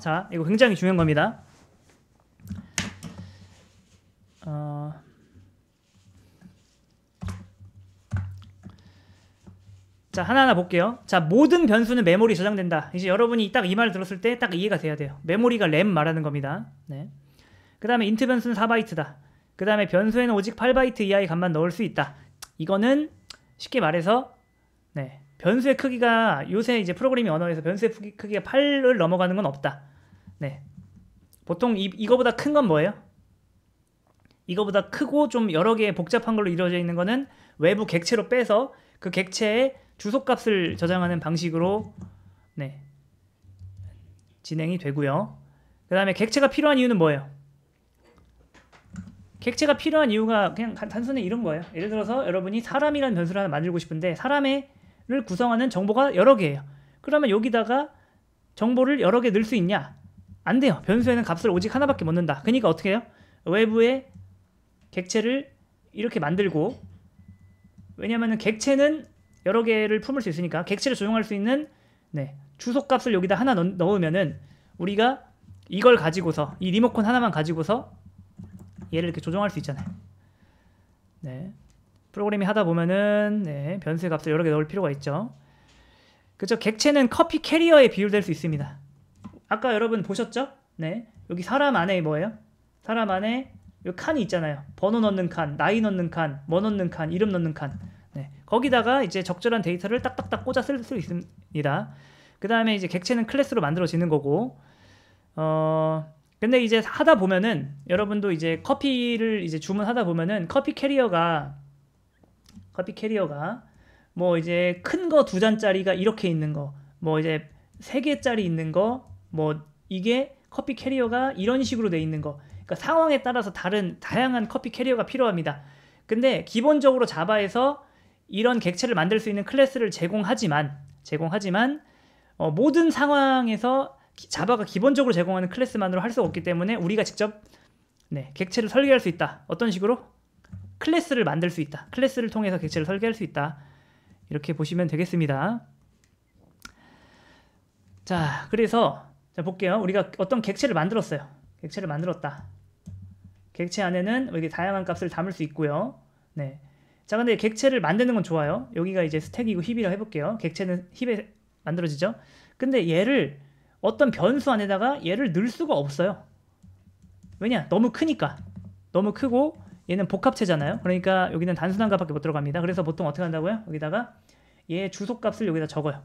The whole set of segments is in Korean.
자, 이거 굉장히 중요한 겁니다. 어... 자, 하나하나 볼게요. 자, 모든 변수는 메모리 저장된다. 이제 여러분이 딱 이 말을 들었을 때 딱 이해가 돼야 돼요. 메모리가 램 말하는 겁니다. 네. 그 다음에 인트 변수는 4바이트다. 그 다음에 변수에는 오직 8바이트 이하의 값만 넣을 수 있다. 이거는 쉽게 말해서 네. 변수의 크기가 요새 이제 프로그래밍 언어에서 변수의 크기가 8을 넘어가는 건 없다. 네. 보통 이, 이거보다 큰 건 뭐예요? 이거보다 크고 좀 여러 개의 복잡한 걸로 이루어져 있는 거는 외부 객체로 빼서 그 객체의 주소값을 저장하는 방식으로 네. 진행이 되고요. 그 다음에 객체가 필요한 이유는 뭐예요? 객체가 필요한 이유가 그냥 단순히 이런 거예요. 예를 들어서 여러분이 사람이라는 변수를 하나 만들고 싶은데 사람의 를 구성하는 정보가 여러 개예요. 그러면 여기다가 정보를 여러 개 넣을 수 있냐? 안 돼요. 변수에는 값을 오직 하나밖에 못 넣는다. 그러니까 어떻게 해요? 외부의 객체를 이렇게 만들고 왜냐면은 객체는 여러 개를 품을 수 있으니까 객체를 조용할 수 있는 네, 주소값을 여기다 하나 넣, 으면은 우리가 이걸 가지고서 이 리모컨 하나만 가지고서 얘를 이렇게 조정할 수 있잖아요. 네. 프로그램이 하다 보면은 네, 변수의 값을 여러 개 넣을 필요가 있죠. 그죠? 객체는 커피 캐리어에 비율될 수 있습니다. 아까 여러분 보셨죠? 네. 여기 사람 안에 뭐예요? 사람 안에 이 칸이 있잖아요. 번호 넣는 칸, 나이 넣는 칸, 뭐 넣는 칸, 이름 넣는 칸. 네. 거기다가 이제 적절한 데이터를 딱딱딱 꽂아 쓸 수 있습니다. 그 다음에 이제 객체는 클래스로 만들어지는 거고, 어, 근데 이제 하다 보면은 여러분도 이제 커피를 이제 주문하다 보면은 커피 캐리어가 커피 캐리어가 뭐 이제 큰 거 두 잔짜리가 이렇게 있는 거, 뭐 이제 세 개짜리 있는 거, 뭐 이게 커피 캐리어가 이런 식으로 돼 있는 거. 그러니까 상황에 따라서 다른 다양한 커피 캐리어가 필요합니다. 근데 기본적으로 자바에서 이런 객체를 만들 수 있는 클래스를 제공하지만 제공하지만 어, 모든 상황에서 기, 자바가 기본적으로 제공하는 클래스만으로 할 수 없기 때문에 우리가 직접 네, 객체를 설계할 수 있다. 어떤 식으로? 클래스를 만들 수 있다. 클래스를 통해서 객체를 설계할 수 있다. 이렇게 보시면 되겠습니다. 자, 그래서 자 볼게요. 우리가 어떤 객체를 만들었어요. 객체를 만들었다. 객체 안에는 이렇게 다양한 값을 담을 수 있고요. 네. 자, 근데 객체를 만드는 건 좋아요. 여기가 이제 스택이고 힙이라 해볼게요. 객체는 힙에 만들어지죠. 근데 얘를 어떤 변수 안에다가 얘를 넣을 수가 없어요. 왜냐? 너무 크니까. 너무 크고 얘는 복합체잖아요. 그러니까 여기는 단순한 값밖에 못 들어갑니다. 그래서 보통 어떻게 한다고요? 여기다가 얘 주소값을 여기다 적어요.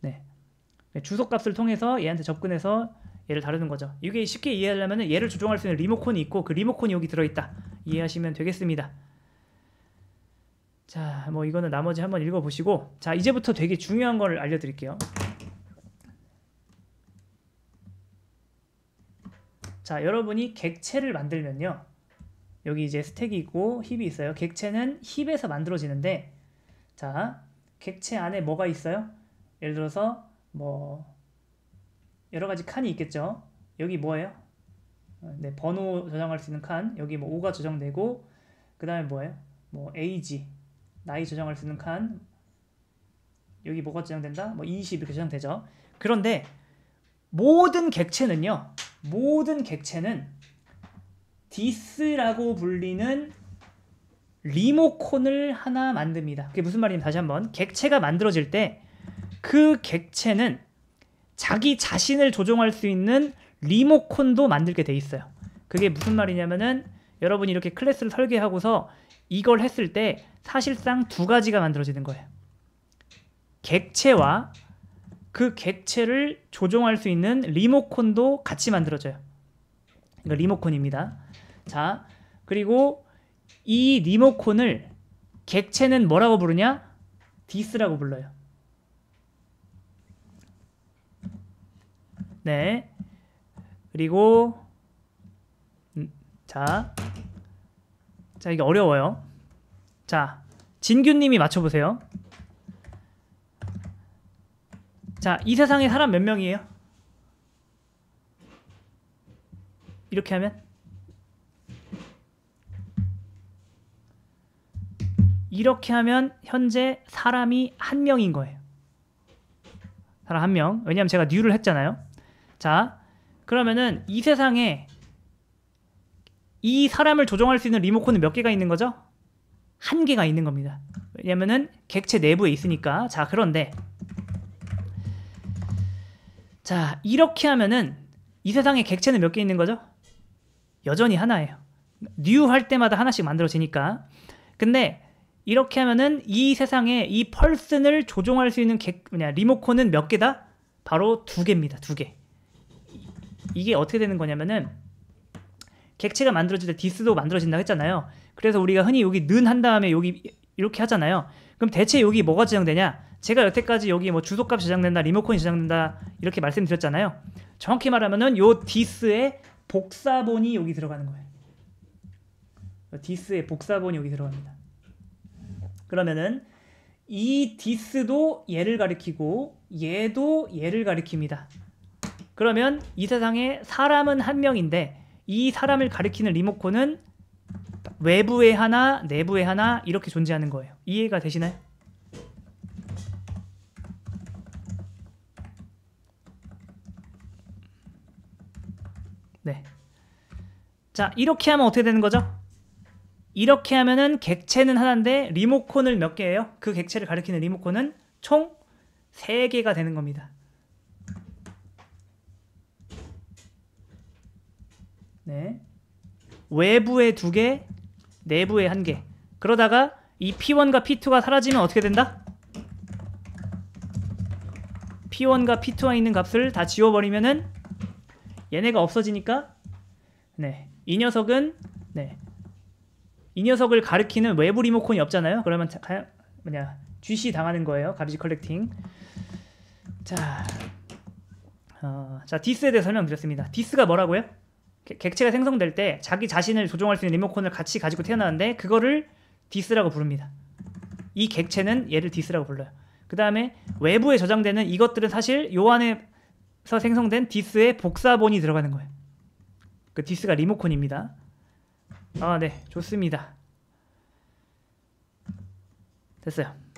네. 네 주소값을 통해서 얘한테 접근해서 얘를 다루는 거죠. 이게 쉽게 이해하려면 얘를 조종할 수 있는 리모컨이 있고 그 리모컨이 여기 들어있다. 이해하시면 되겠습니다. 자, 뭐 이거는 나머지 한번 읽어보시고 자, 이제부터 되게 중요한 걸 알려드릴게요. 자, 여러분이 객체를 만들면요. 여기 이제 스택이 있고 힙이 있어요. 객체는 힙에서 만들어지는데 자 객체 안에 뭐가 있어요? 예를 들어서 뭐 여러 가지 칸이 있겠죠. 여기 뭐예요? 네, 번호 저장할 수 있는 칸 여기 뭐 5가 저장되고 그 다음에 뭐예요? 뭐 age 나이 저장할 수 있는 칸 여기 뭐가 저장된다? 뭐 20 이렇게 저장되죠. 그런데 모든 객체는요. 모든 객체는 디스라고 불리는 리모콘을 하나 만듭니다. 그게 무슨 말이냐면 다시 한번 객체가 만들어질 때 그 객체는 자기 자신을 조종할 수 있는 리모콘도 만들게 돼 있어요. 그게 무슨 말이냐면은 여러분이 이렇게 클래스를 설계하고서 이걸 했을 때 사실상 두 가지가 만들어지는 거예요. 객체와 그 객체를 조종할 수 있는 리모콘도 같이 만들어져요. 이거 리모콘입니다. 자, 그리고 이 리모콘을 객체는 뭐라고 부르냐? 디스라고 불러요. 네. 그리고 음, 자. 자, 이게 어려워요. 자, 진규 님이 맞춰 보세요. 자, 이 세상에 사람 몇 명이에요? 이렇게 하면 이렇게 하면 현재 사람이 한 명인 거예요. 사람 한 명. 왜냐하면 제가 뉴를 했잖아요. 자, 그러면은 이 세상에 이 사람을 조정할 수 있는 리모컨은 몇 개가 있는 거죠? 한 개가 있는 겁니다. 왜냐면은 객체 내부에 있으니까. 자, 그런데 자, 이렇게 하면은 이 세상에 객체는 몇 개 있는 거죠? 여전히 하나예요. 뉴 할 때마다 하나씩 만들어지니까. 근데 이렇게 하면은 이 세상에 이 펄슨을 조종할 수 있는 개, 뭐냐, 리모컨은 몇 개다? 바로 두 개입니다. 두 개. 이게 어떻게 되는 거냐면은 객체가 만들어질 때 디스도 만들어진다고 했잖아요. 그래서 우리가 흔히 여기 는 한 다음에 여기 이렇게 하잖아요. 그럼 대체 여기 뭐가 지정되냐? 제가 여태까지 여기 뭐 주소값 지정된다 리모컨이 지정된다 이렇게 말씀드렸잖아요. 정확히 말하면은 요 디스의 복사본이 여기 들어가는 거예요. 디스의 복사본이 여기 들어갑니다. 그러면은 이 디스도 얘를 가리키고 얘도 얘를 가리킵니다. 그러면 이 세상에 사람은 한 명인데 이 사람을 가리키는 리모컨은 외부에 하나, 내부에 하나 이렇게 존재하는 거예요. 이해가 되시나요? 네. 자, 이렇게 하면 어떻게 되는 거죠? 이렇게 하면은 객체는 하나인데 리모콘을몇 개예요? 그 객체를 가리키는 리모콘은총 3개가 되는 겁니다. 네. 외부에 2개, 내부에 1개. 그러다가 이 P1과 P2가 사라지면 어떻게 된다? P1과 P2에 있는 값을 다 지워버리면은 얘네가 없어지니까 네. 이 녀석은 네. 이 녀석을 가리키는 외부 리모컨이 없잖아요. 그러면 자, 가, 뭐냐 GC 당하는 거예요. 가리지 컬렉팅. 자, 어, 자 디스에 대해 설명드렸습니다. 디스가 뭐라고요? 개, 객체가 생성될 때 자기 자신을 조종할 수 있는 리모컨을 같이 가지고 태어나는데 그거를 디스라고 부릅니다. 이 객체는 얘를 디스라고 불러요. 그 다음에 외부에 저장되는 이것들은 사실 요 안에서 생성된 디스의 복사본이 들어가는 거예요. 그 디스가 리모컨입니다. 아, 네. 좋습니다. 됐어요.